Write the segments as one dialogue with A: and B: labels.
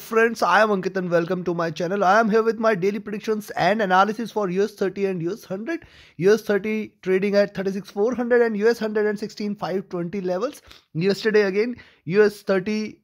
A: friends, I am Ankit and welcome to my channel. I am here with my daily predictions and analysis for US 30 and US 100. US 30 trading at 36,400 and US 116,520 levels. Yesterday again, US 30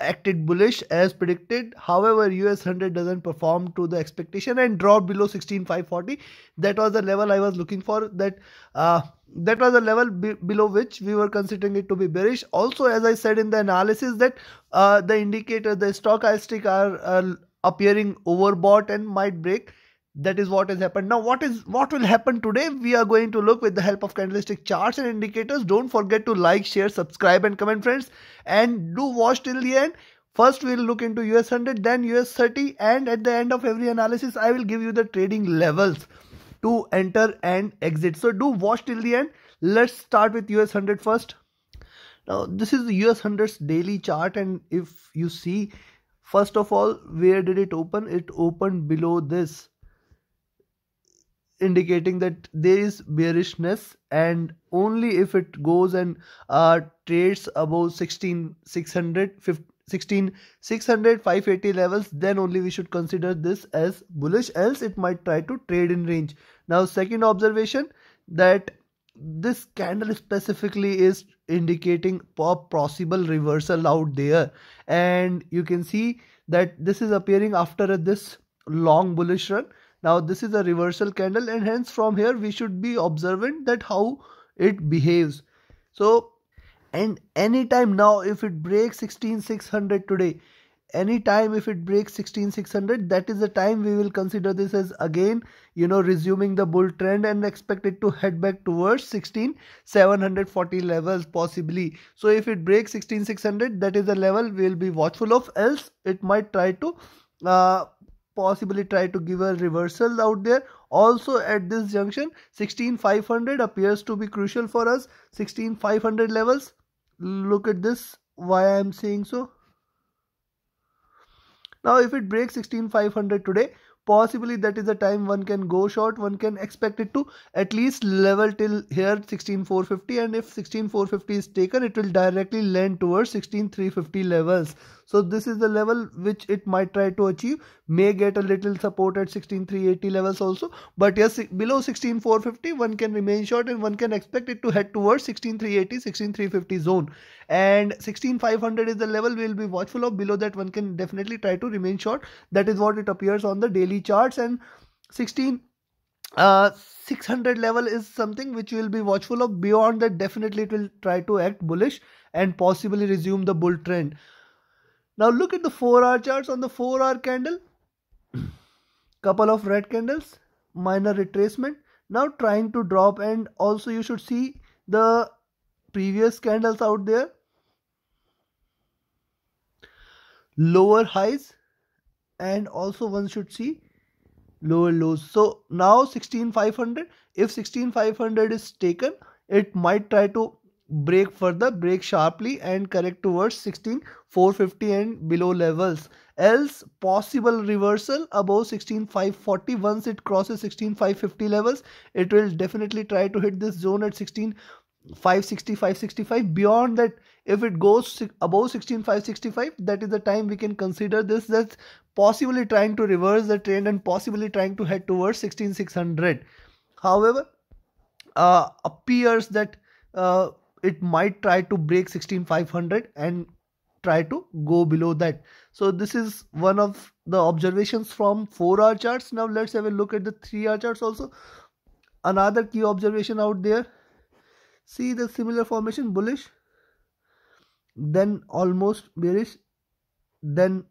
A: acted bullish as predicted. However, US 100 doesn't perform to the expectation and dropped below 16540. That was the level I was looking for. That uh, that was the level be below which we were considering it to be bearish. Also, as I said in the analysis, that uh, the indicator, the stochastic are uh, appearing overbought and might break that is what has happened now what is what will happen today we are going to look with the help of candlestick charts and indicators don't forget to like share subscribe and comment friends and do watch till the end first we'll look into us 100 then us 30 and at the end of every analysis i will give you the trading levels to enter and exit so do watch till the end let's start with us 100 first now this is the us 100's daily chart and if you see first of all where did it open it opened below this indicating that there is bearishness and only if it goes and uh, trades above 16 600 16 600 580 levels then only we should consider this as bullish else it might try to trade in range now second observation that this candle specifically is indicating possible reversal out there and you can see that this is appearing after this long bullish run now this is a reversal candle and hence from here we should be observant that how it behaves. So and anytime now if it breaks 16600 today anytime if it breaks 16600 that is the time we will consider this as again you know resuming the bull trend and expect it to head back towards 16740 levels possibly so if it breaks 16600 that is the level we will be watchful of else it might try to uh, possibly try to give a reversal out there also at this junction 16500 appears to be crucial for us 16500 levels look at this why i am saying so now if it breaks 16500 today possibly that is the time one can go short one can expect it to at least level till here 16450 and if 16450 is taken it will directly land towards 16350 levels so this is the level which it might try to achieve may get a little support at 16380 levels also but yes below 16450 one can remain short and one can expect it to head towards 16380 16350 zone and 16500 is the level we will be watchful of below that one can definitely try to remain short that is what it appears on the daily charts and 16 uh, 600 level is something which will be watchful of beyond that definitely it will try to act bullish and possibly resume the bull trend now look at the 4 hour charts on the 4 hour candle couple of red candles minor retracement now trying to drop and also you should see the previous candles out there lower highs and also one should see lower lows so now 16500 if 16500 is taken it might try to break further break sharply and correct towards 16 450 and below levels else possible reversal above 16 540 once it crosses 16 550 levels it will definitely try to hit this zone at 16 560 565 beyond that if it goes above 16 565 that is the time we can consider this that's possibly trying to reverse the trend and possibly trying to head towards 16 600 however uh, appears that uh, it might try to break 16500 and try to go below that so this is one of the observations from 4 hour charts now let's have a look at the 3 hour charts also another key observation out there see the similar formation bullish then almost bearish then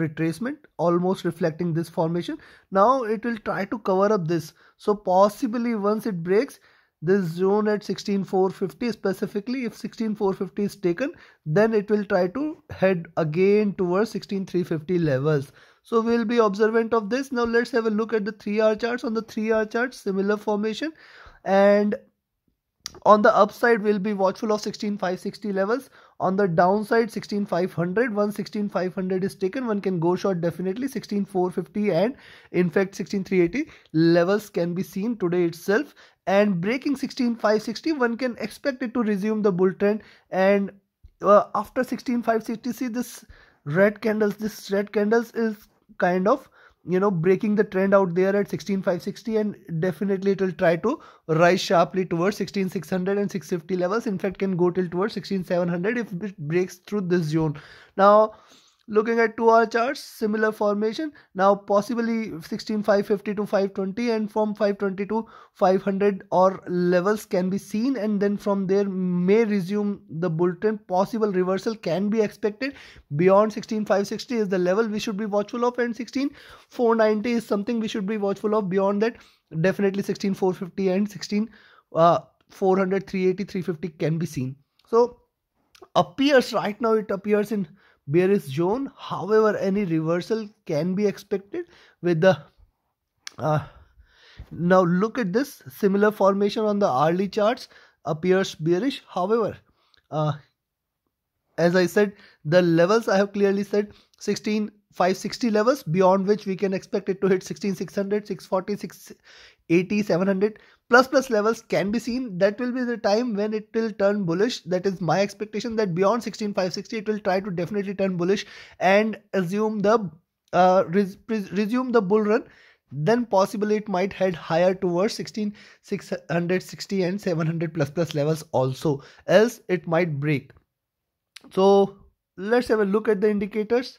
A: retracement almost reflecting this formation now it will try to cover up this so possibly once it breaks this zone at 16450 specifically if 16450 is taken then it will try to head again towards 16350 levels so we'll be observant of this now let's have a look at the 3 hour charts on the 3 hour charts, similar formation and on the upside we'll be watchful of 16560 levels on the downside 16500 once 16500 is taken one can go short definitely 16450 and in fact 16380 levels can be seen today itself and breaking 16560 one can expect it to resume the bull trend and uh, after 16560 see this red candles this red candles is kind of you know breaking the trend out there at 16560 and definitely it will try to rise sharply towards 16600 and 650 levels in fact can go till towards 16700 if it breaks through this zone now looking at two hour charts similar formation now possibly sixteen five fifty to 520 and from 520 to 500 or levels can be seen and then from there may resume the bull trend possible reversal can be expected beyond sixteen five sixty is the level we should be watchful of and 16 490 is something we should be watchful of beyond that definitely sixteen four fifty and 16 uh, 400 380 350 can be seen so appears right now it appears in bearish zone. However, any reversal can be expected with the uh, now look at this similar formation on the hourly charts appears bearish. However, uh, as I said, the levels I have clearly said 16 560 levels beyond which we can expect it to hit 16600 640 680 700 plus plus levels can be seen. That will be the time when it will turn bullish. That is my expectation that beyond 16560 it will try to definitely turn bullish and assume the uh, res- resume the bull run then possibly it might head higher towards sixteen six hundred sixty and 700 plus plus levels also else it might break so let's have a look at the indicators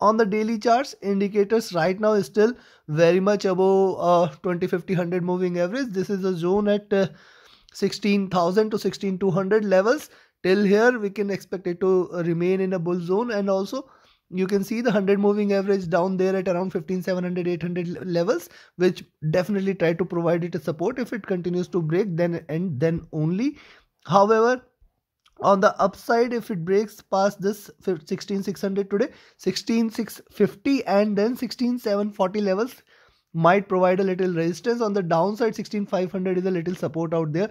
A: on the daily charts indicators right now is still very much above uh, 20 50 100 moving average this is a zone at uh, 16000 to 16200 levels till here we can expect it to remain in a bull zone and also you can see the 100 moving average down there at around 15 700 800 levels which definitely try to provide it a support if it continues to break then and then only however on the upside if it breaks past this 16600 today 16650 and then 16740 levels might provide a little resistance on the downside 16500 is a little support out there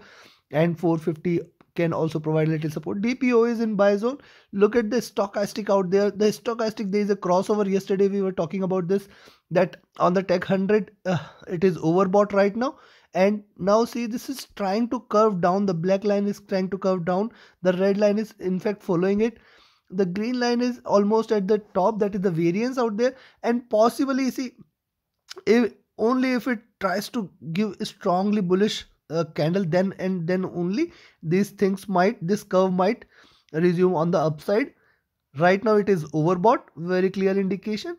A: and 450 can also provide a little support dpo is in buy zone look at the stochastic out there the stochastic there is a crossover yesterday we were talking about this that on the tech 100 uh, it is overbought right now and now see this is trying to curve down the black line is trying to curve down the red line is in fact following it the green line is almost at the top that is the variance out there and possibly see if only if it tries to give strongly bullish uh, candle then and then only these things might this curve might resume on the upside right now it is overbought very clear indication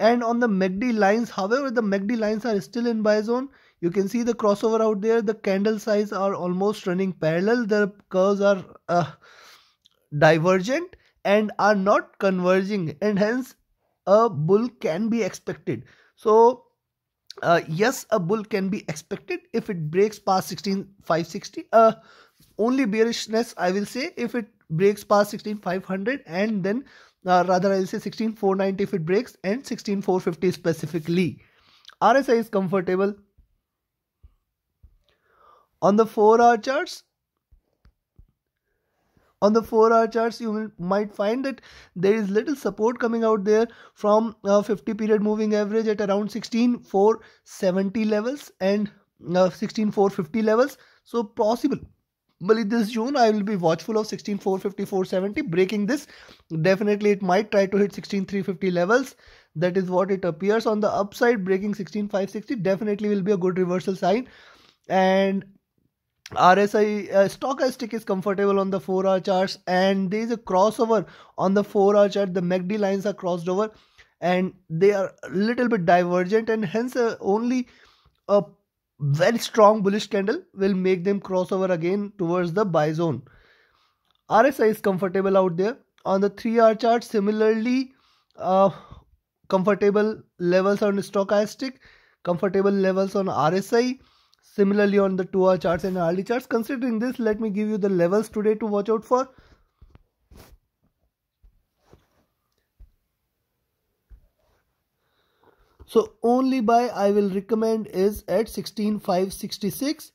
A: and on the MACD lines however the MACD lines are still in buy zone you can see the crossover out there the candle size are almost running parallel the curves are uh, divergent and are not converging and hence a bull can be expected so uh, yes a bull can be expected if it breaks past 16560 uh, only bearishness i will say if it breaks past 16500 and then uh, rather i will say 16490 if it breaks and 16450 specifically rsi is comfortable on the 4 hour charts on the 4 hour charts you might find that there is little support coming out there from uh, 50 period moving average at around 16470 levels and uh, 16450 levels so possible but this June I will be watchful of 16450 470 breaking this definitely it might try to hit 16350 levels that is what it appears on the upside breaking 16560 definitely will be a good reversal sign and RSI uh, stochastic is comfortable on the 4 hour charts and there is a crossover on the 4 hour chart. The MACD lines are crossed over and they are a little bit divergent and hence uh, only a very strong bullish candle will make them cross over again towards the buy zone. RSI is comfortable out there. On the 3 hour chart similarly uh, comfortable levels on stochastic, comfortable levels on RSI Similarly on the 2 hour charts and hourly charts, considering this, let me give you the levels today to watch out for. So only buy I will recommend is at 16566.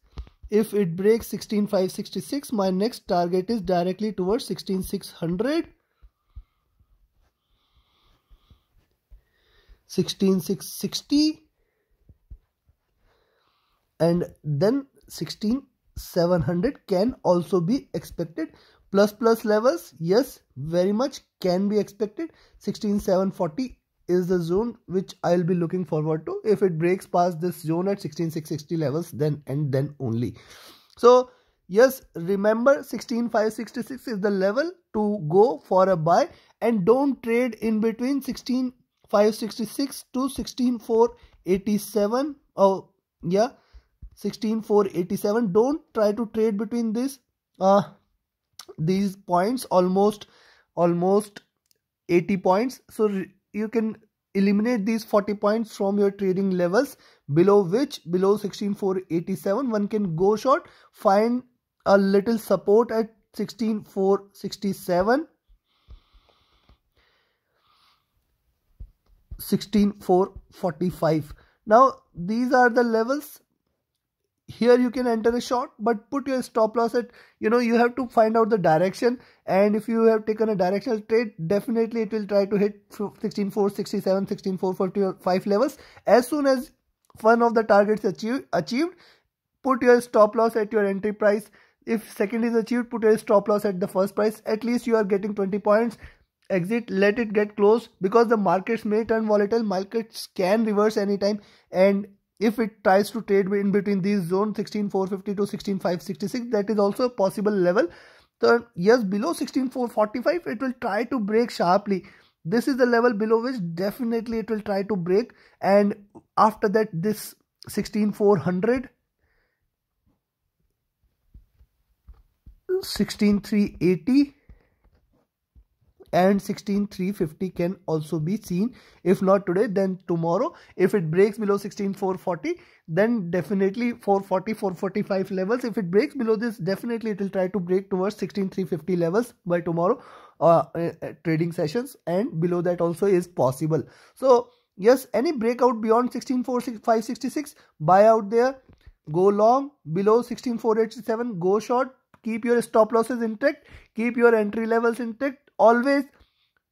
A: If it breaks 16566, my next target is directly towards 16600. 16660 and then 16700 can also be expected plus plus levels yes very much can be expected 16740 is the zone which I'll be looking forward to if it breaks past this zone at 16660 levels then and then only so yes remember 16566 is the level to go for a buy and don't trade in between 16566 to 16487 oh yeah 16487 don't try to trade between this uh these points almost almost 80 points so you can eliminate these 40 points from your trading levels below which below 16487 one can go short find a little support at 16467 16445 now these are the levels here you can enter a short but put your stop loss at you know you have to find out the direction and if you have taken a directional trade definitely it will try to hit 164 67 164 45 levels as soon as one of the targets achieve achieved put your stop loss at your entry price if second is achieved put your stop loss at the first price at least you are getting 20 points exit let it get close because the markets may turn volatile markets can reverse anytime and if it tries to trade in between these zones 16450 to 16566 that is also a possible level so yes below 16445 it will try to break sharply this is the level below which definitely it will try to break and after that this 16400 16380 and 16350 can also be seen if not today then tomorrow if it breaks below 16440 then definitely 440 445 levels if it breaks below this definitely it will try to break towards 16350 levels by tomorrow uh, uh, uh, trading sessions and below that also is possible so yes any breakout beyond 16466 buy out there go long below 16487 go short keep your stop losses intact keep your entry levels intact always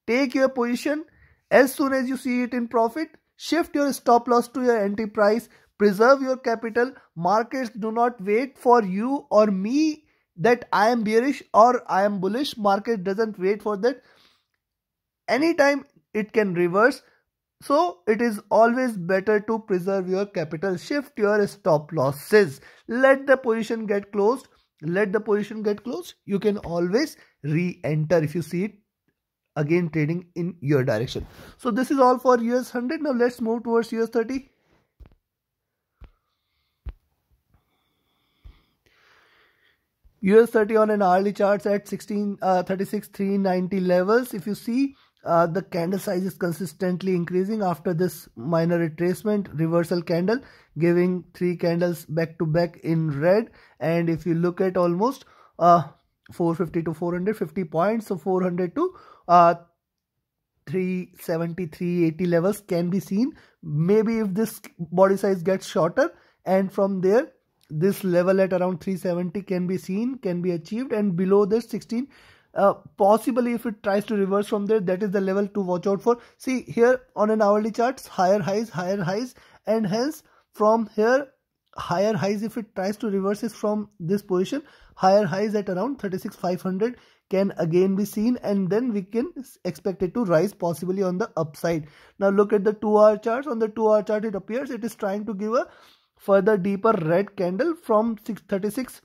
A: take your position as soon as you see it in profit shift your stop loss to your entry price preserve your capital markets do not wait for you or me that i am bearish or i am bullish market doesn't wait for that anytime it can reverse so it is always better to preserve your capital shift your stop losses let the position get closed let the position get closed you can always re-enter if you see it again trading in your direction so this is all for us 100 now let's move towards us 30 us 30 on an hourly charts at 16 uh, 36 390 levels if you see uh, the candle size is consistently increasing after this minor retracement reversal candle giving three candles back to back in red and if you look at almost uh, 450 to 450 points. So 400 to uh, 370, 380 levels can be seen. Maybe if this body size gets shorter and from there this level at around 370 can be seen, can be achieved and below this 16 uh, possibly if it tries to reverse from there that is the level to watch out for see here on an hourly charts higher highs higher highs and hence from here higher highs if it tries to reverse it from this position higher highs at around 36500 can again be seen and then we can expect it to rise possibly on the upside now look at the 2 hour charts on the 2 hour chart it appears it is trying to give a further deeper red candle from 636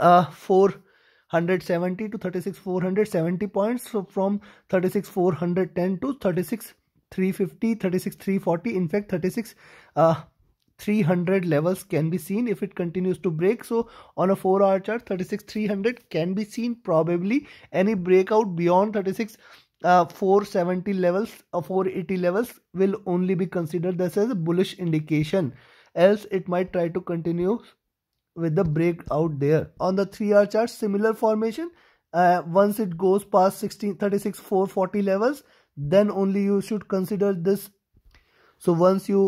A: uh 470 to 36 470 points so from 36 410 to 36 350 36 340 in fact 36 uh 300 levels can be seen if it continues to break so on a 4 hour chart 36 300 can be seen probably any breakout beyond 36 uh, 470 levels or uh, 480 levels will only be considered this as a bullish indication else it might try to continue with the breakout there on the 3 hour chart similar formation uh, once it goes past 16 36 440 levels then only you should consider this so once you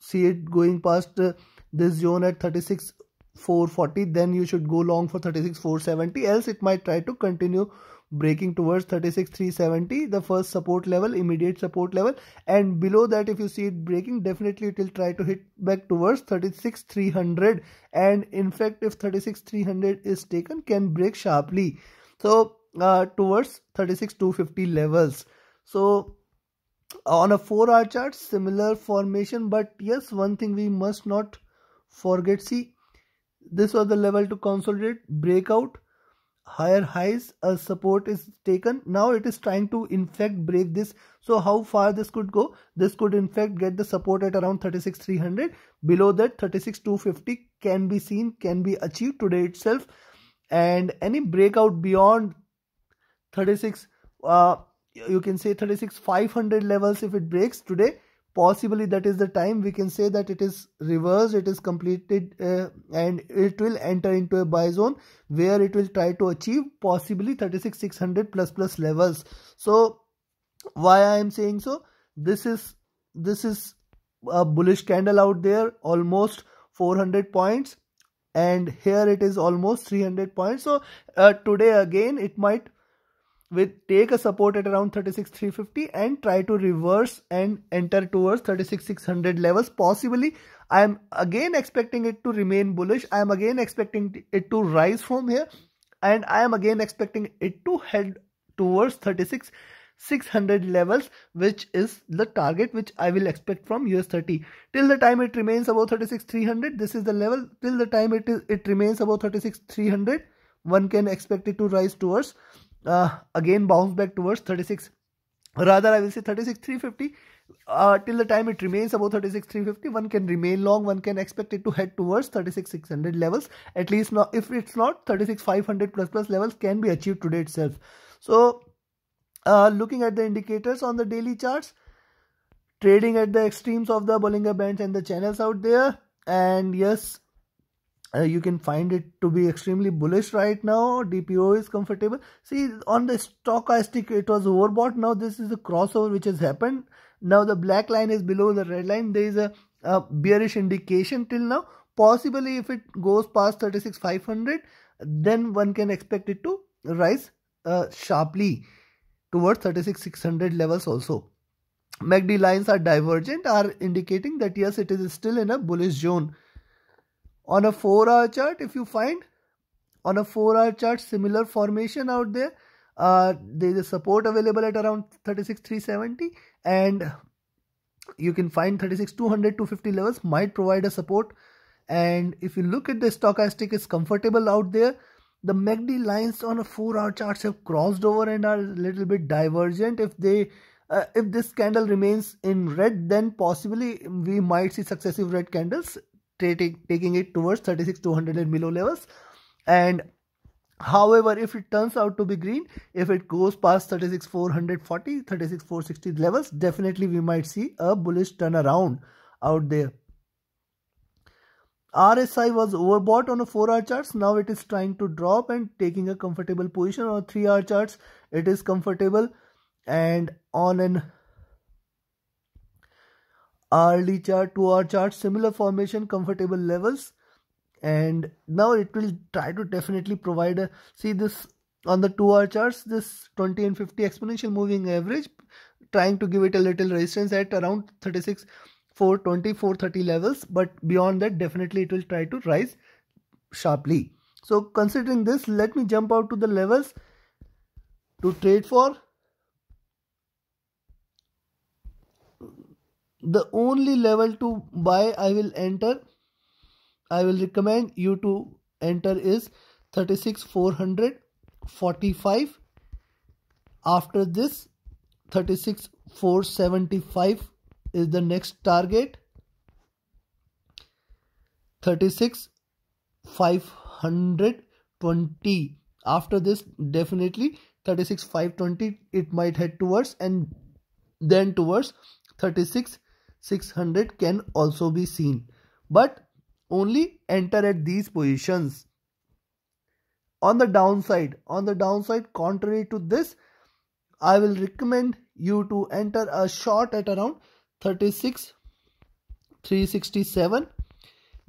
A: see it going past uh, this zone at 36 440 then you should go long for 36 470 else it might try to continue breaking towards 36 370 the first support level immediate support level and below that if you see it breaking definitely it will try to hit back towards 36 300 and in fact if 36 300 is taken can break sharply so uh, towards 36 250 levels so on a 4 hour chart similar formation but yes one thing we must not forget see this was the level to consolidate breakout higher highs a support is taken now it is trying to in fact break this so how far this could go this could in fact get the support at around 36300 below that 36250 can be seen can be achieved today itself and any breakout beyond 36 uh, you can say 36500 levels if it breaks today possibly that is the time we can say that it is reversed it is completed uh, and it will enter into a buy zone where it will try to achieve possibly 36600 plus plus levels so why i am saying so this is this is a bullish candle out there almost 400 points and here it is almost 300 points so uh, today again it might with take a support at around 36350 and try to reverse and enter towards 36600 levels possibly i am again expecting it to remain bullish i am again expecting it to rise from here and i am again expecting it to head towards 36 600 levels which is the target which i will expect from us 30 till the time it remains above 36 300 this is the level till the time it is it remains above 36 300 one can expect it to rise towards uh, again bounce back towards 36 rather i will say thirty-six-three uh, till the time it remains above fifty. one can remain long one can expect it to head towards thirty-six-six hundred levels at least now if it's not thirty-six-five hundred plus plus plus levels can be achieved today itself so uh, looking at the indicators on the daily charts trading at the extremes of the bollinger bands and the channels out there and yes uh, you can find it to be extremely bullish right now dpo is comfortable see on the stochastic it was overbought now this is a crossover which has happened now the black line is below the red line there is a, a bearish indication till now possibly if it goes past 36500 then one can expect it to rise uh, sharply towards 36600 levels also macd lines are divergent are indicating that yes it is still in a bullish zone on a 4 hour chart if you find on a 4 hour chart similar formation out there uh, there is a support available at around 36370 and you can find 36200 250 levels might provide a support and if you look at the stochastic is comfortable out there the MACD lines on a 4 hour charts have crossed over and are a little bit divergent if they uh, if this candle remains in red then possibly we might see successive red candles taking, it towards 36 200 and below levels and however if it turns out to be green if it goes past 36 440 36 460 levels definitely we might see a bullish turnaround out there RSI was overbought on a 4 hour charts. Now it is trying to drop and taking a comfortable position on 3 hour charts. It is comfortable and on an hourly chart two hour chart similar formation comfortable levels and now it will try to definitely provide a see this on the two hour charts this 20 and 50 exponential moving average trying to give it a little resistance at around 36 420 430 levels but beyond that definitely it will try to rise sharply so considering this let me jump out to the levels to trade for the only level to buy I will enter I will recommend you to enter is 36 400 after this 36 475 is the next target 36 520 after this definitely 36 520 it might head towards and then towards 36 600 can also be seen but only enter at these positions. On the downside, on the downside contrary to this, I will recommend you to enter a short at around 36 367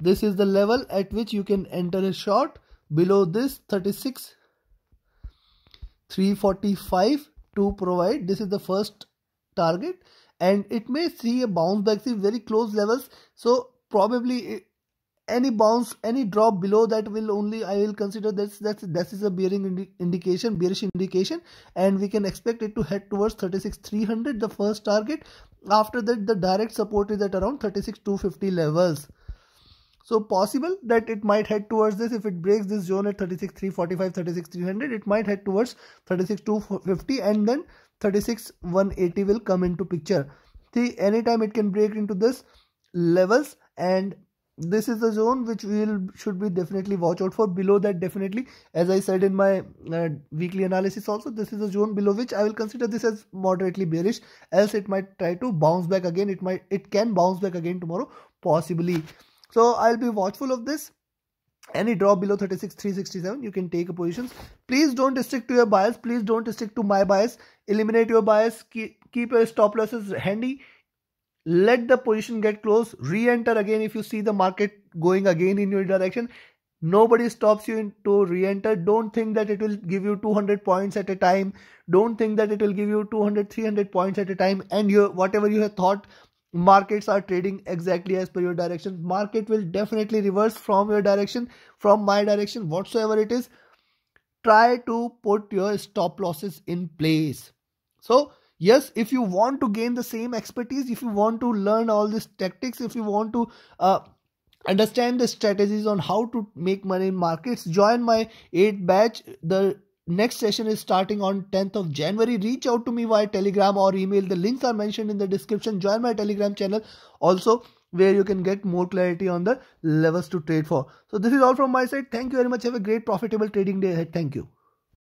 A: this is the level at which you can enter a short below this 36 345 to provide this is the first target and it may see a bounce back see very close levels so probably eh, any bounce any drop below that will only i will consider that's that's that is a bearing indi indication bearish indication and we can expect it to head towards 36300 the first target after that the direct support is at around 36250 levels so possible that it might head towards this if it breaks this zone at 36345 36300 it might head towards 36250 and then 36 180 will come into picture see anytime it can break into this levels and this is the zone which we will should be definitely watch out for below that definitely as i said in my uh, weekly analysis also this is the zone below which i will consider this as moderately bearish else it might try to bounce back again it might it can bounce back again tomorrow possibly so i'll be watchful of this any drop below 36 367 you can take a positions please don't stick to your bias please don't stick to my bias eliminate your bias keep, keep your stop losses handy let the position get close re-enter again if you see the market going again in your direction nobody stops you to re-enter don't think that it will give you 200 points at a time don't think that it will give you 200 300 points at a time and your whatever you have thought markets are trading exactly as per your direction market will definitely reverse from your direction from my direction whatsoever it is try to put your stop losses in place. So, yes, if you want to gain the same expertise, if you want to learn all these tactics, if you want to uh, understand the strategies on how to make money in markets, join my 8th batch. The next session is starting on 10th of January. Reach out to me via Telegram or email. The links are mentioned in the description. Join my Telegram channel. Also, where you can get more clarity on the levels to trade for. So this is all from my side. Thank you very much. Have a great profitable trading day ahead. Thank you.